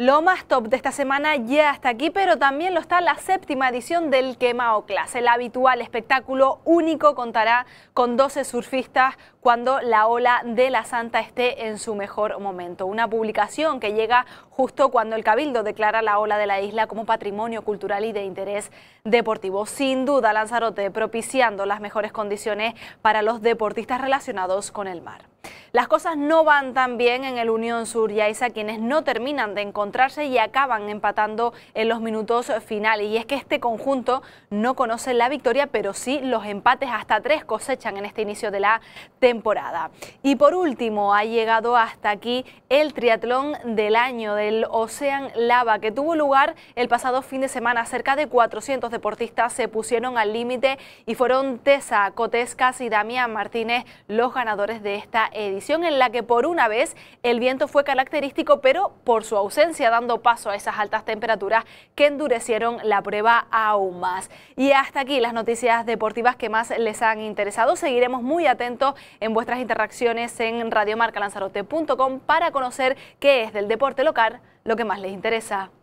Lo más top de esta semana ya está aquí, pero también lo está la séptima edición del Quemao Class. El habitual espectáculo único contará con 12 surfistas cuando la ola de la Santa esté en su mejor momento. Una publicación que llega justo cuando el Cabildo declara la ola de la isla como patrimonio cultural y de interés deportivo. Sin duda, Lanzarote propiciando las mejores condiciones para los deportistas relacionados con el mar. Las cosas no van tan bien en el Unión Sur a quienes no terminan de encontrarse y acaban empatando en los minutos finales. Y es que este conjunto no conoce la victoria, pero sí los empates. Hasta tres cosechan en este inicio de la temporada. Y por último, ha llegado hasta aquí el triatlón del año del Ocean Lava, que tuvo lugar el pasado fin de semana. Cerca de 400 deportistas se pusieron al límite y fueron Tessa Cotescas y Damián Martínez los ganadores de esta edición en la que por una vez el viento fue característico, pero por su ausencia dando paso a esas altas temperaturas que endurecieron la prueba aún más. Y hasta aquí las noticias deportivas que más les han interesado. Seguiremos muy atentos en vuestras interacciones en radiomarcalanzarote.com para conocer qué es del deporte local lo que más les interesa.